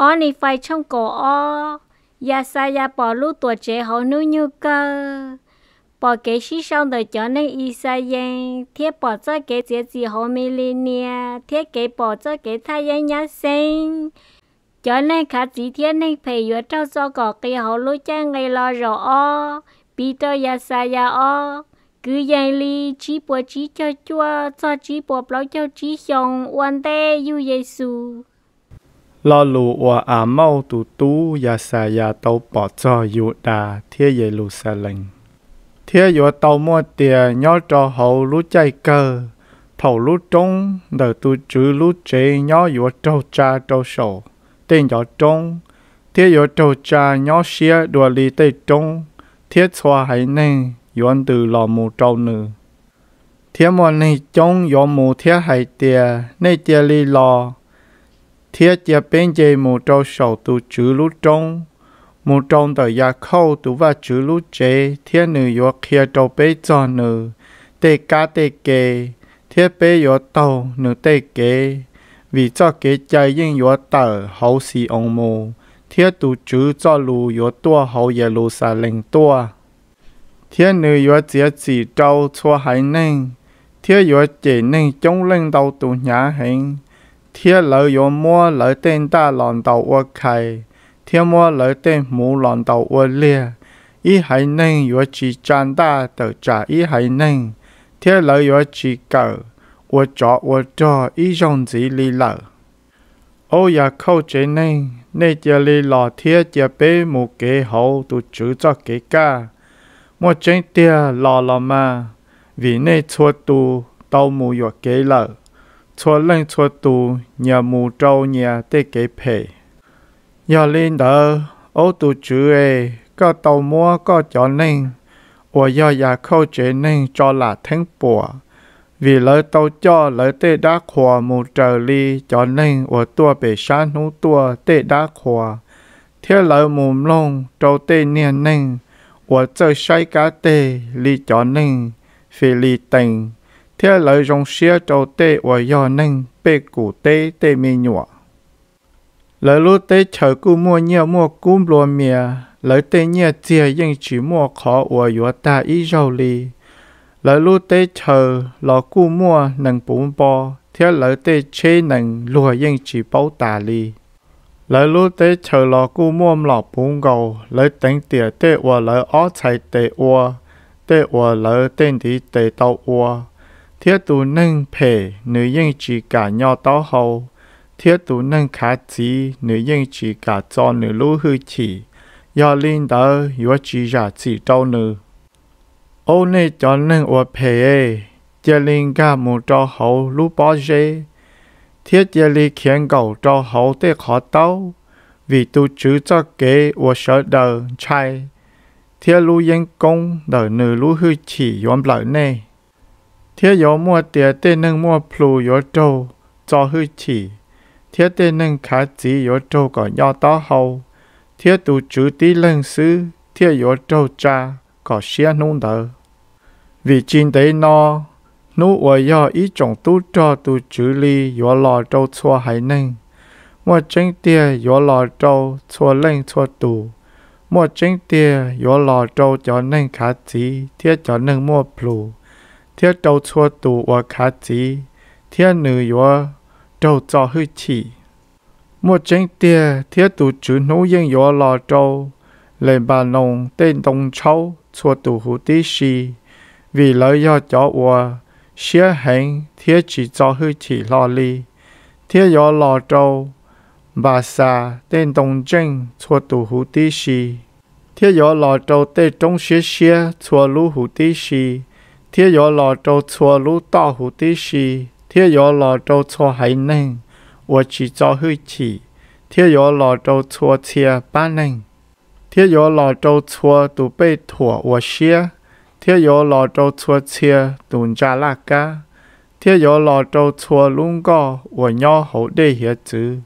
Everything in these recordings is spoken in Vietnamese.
ó nì phải trong cổ ó ya sa ya bỏ lú tuổi trẻ họ nu như cơ bỏ cái sĩ xong đời cho nên y sa yên thiết bỏ cho cái chế gì họ mi li nia thiết cái bỏ cho cái thay yên nhá sinh cho nên cả chỉ thiết nên phải vừa trao cho cỏ cái họ lú cha ngày lo rõ ó bị cho ya sa ya ó cứ yên li chỉ bỏ chỉ cho chua cho chỉ bỏ bao cho chỉ xong quan tê yêu giê xu lo lù và à mau tu tu ya sa ya tàu bỏ cho yu đà thiên giê lu sa lệnh thiên yu tàu mua tiền nhớ cho hậu lú chạy cơ thầu lú trống đời tu chữ lú chế nhớ yu trâu cha trâu sổ tên nhỏ trống thiên yu trâu cha nhớ xia đùa li tây trống thiết xoa hay nên yuan từ lò mù trâu nữ thiên mòn này trống yu mù thiết hay tiền nay tiền li lò thiết gia bên dây mù trâu sầu tu chữ lú trông mù trông tờ gia khâu tu và chữ lú chế thiết nữ yếu kia trâu bế cho nữ tê ca tê kê thiết bế yếu tàu nữ tê kê vì cho kế chạy yên yếu tờ hậu si ông mù thiết tu chữ cho lù yếu tua hậu yếu lù xà lệnh tua thiết nữ yếu chế chỉ trâu cho hải ninh thiết yếu chế ninh chống lên đầu tu nhà hình lòng lòng đầu đầu 天老有摸老丁大浪到我开，天摸老丁母浪到我裂，一海宁有只长大的炸一海宁，天老有只狗，我抓我抓一种子里老。ô ya khâu chế nên nên giờ li lò thia giờ bé một kế hậu tụ chữ cho kế ca một chén tia lò lò mà vì nên chua tụ tàu mù yo kế lợi cho lên cho tu nhà mù trâu nhà tê kế phê. Nhà lên đỡ, ô tu chữ ê, có tàu mua có cho nên, ủa do nhà khâu chế nên cho là thánh bùa. Vì lỡ tàu cho lỡ tê đá khỏa mù trở ly cho nên ủa tua bể sáng hú tua tê đá khỏa. Thế lỡ mù lông trâu tê niên nên, ủa chơi say cá tê ly cho nên, phê ly tình thế lợi rong xe trâu tế và do nâng bê củ tế tê mi nhụa. lợi lúc tế chờ cú mua nhiều mua cúm lùa mìa, lợi tế nhẹ chìa nhưng chỉ mua khó và yếu ta ý rau lì. lợi lúc tế chờ lò cú mua nâng bún bò, thế lợi tế chê nâng lùa nhưng chỉ bấu tà lì. lợi lúc tế chờ lò cú mua lọ bún gầu, lợi tính tỉa tế và lời ó chạy tê ua, tê ua lời tên tí tê tàu ua thiết tụ nâng phê nữ yên chỉ cả nhỏ tao hậu, thiết tụ nâng khá chí nữ yên chỉ cả cho nữ lũ hư chỉ, do linh đỡ yếu chỉ giả chỉ trâu nữ. Ô nê cho nâng ua phê ê, chế linh gà mù cho hậu lũ bó dê, thiết chế li khiến cầu cho hậu tế khó tao, vì tu chữ cho kế ua sở đờ chai, thiết lũ yên công đỡ nữ lũ hư chỉ yếm lợi nê thế yếu mua tiền tê nâng mua plu yếu trâu cho hư chỉ thế tê nâng khá chỉ yếu trâu có nhau đó hầu thế tu chữ tí lân sư thế yếu trâu cha có xe nung đỡ vì chín đấy nó nú ở yếu ý trọng tu cho tu chữ li yếu lò trâu chua hải nâng mua chính tiền yếu lò trâu chua lân chua tụ mua chính tiền yếu lò trâu cho nâng khá chỉ thế cho nâng mua plu thiết đầu 天都错度我卡子，天女我都早去起。một chính tia thiết đầu chi. tiê, thiết tụ chú nô yên yo lò trâu, lên bà nông tên đông châu chua tụ hủ tí xì, vì lợi yo cho ua, xia hành thiết chỉ cho hư chi lò li, thiết yo lò trâu, bà xà tên đông chênh chua tụ hủ tí xì, thiết yo lò trâu tên trung xia xia chua lũ hủ tí xì, 天有老周错入大湖的溪，天有老周错还嫩，我起早去起。天有老周错切板嫩，天有老周错都被驼，我歇。天有老周错切董家那个，天有老周错龙个我尿好的鞋子，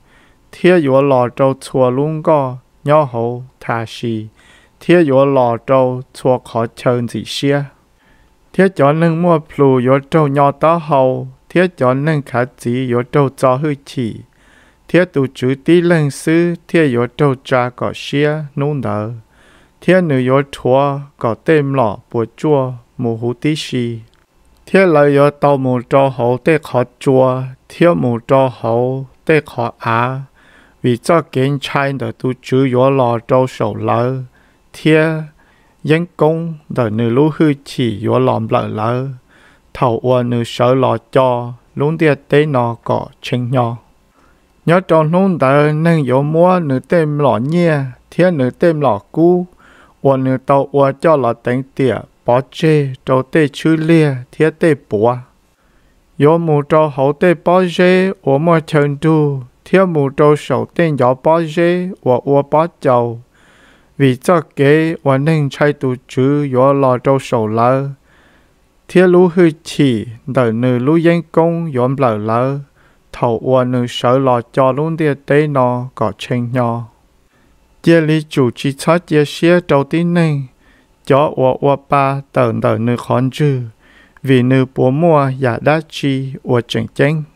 天有老周错龙个尿好他实，天有老周错可穿几靴。thiết cho nâng mua phù yếu trâu nhỏ tá hầu, thiết cho nâng khá chí yếu trâu cho hư chỉ. Thiết tu chú tí lân sư, thiết yếu trâu cha có xia, nụ nở. Thiết nữ yếu chúa, có tên lọ, bùa chua, mù hú tí xì. Thiết lời yếu tàu mù trò hậu tê khó chua, thiết mù trò hậu tê khó á. Vì cho kiến trai đỡ tu chú yếu lọ trâu sầu lỡ, thiết dân công đời nữ lũ hư chỉ yếu lòng lỡ lỡ thầu ua nữ sở lò cho luôn tiệt tế nọ có chênh nhỏ nhớ cho luôn đời nâng yếu mua nữ tên lọ nhia thiên nữ tên lọ cú ua nữ tàu ua cho lọ tánh tỉa bỏ chê trâu tê chư lia thiết tê bùa yếu mù trâu hậu tê bỏ chê ua mua chân đu thiên mù trâu sầu tên gió bỏ chê ua ua bỏ chầu vì cho kế hoàn nên chạy tụ chứ gió lò trâu sầu lỡ. Thế lũ hư chỉ đợi nữ lũ dân công yếm lỡ lỡ, thầu ua nữ sở lò cho luôn địa tế nó có chênh nhỏ. Chia lý chủ chỉ cho chia xia trâu tín nên, cho ua ua ba tờ đợi nữ khón trừ, vì nữ bố mua giả đá chi ua chênh chênh.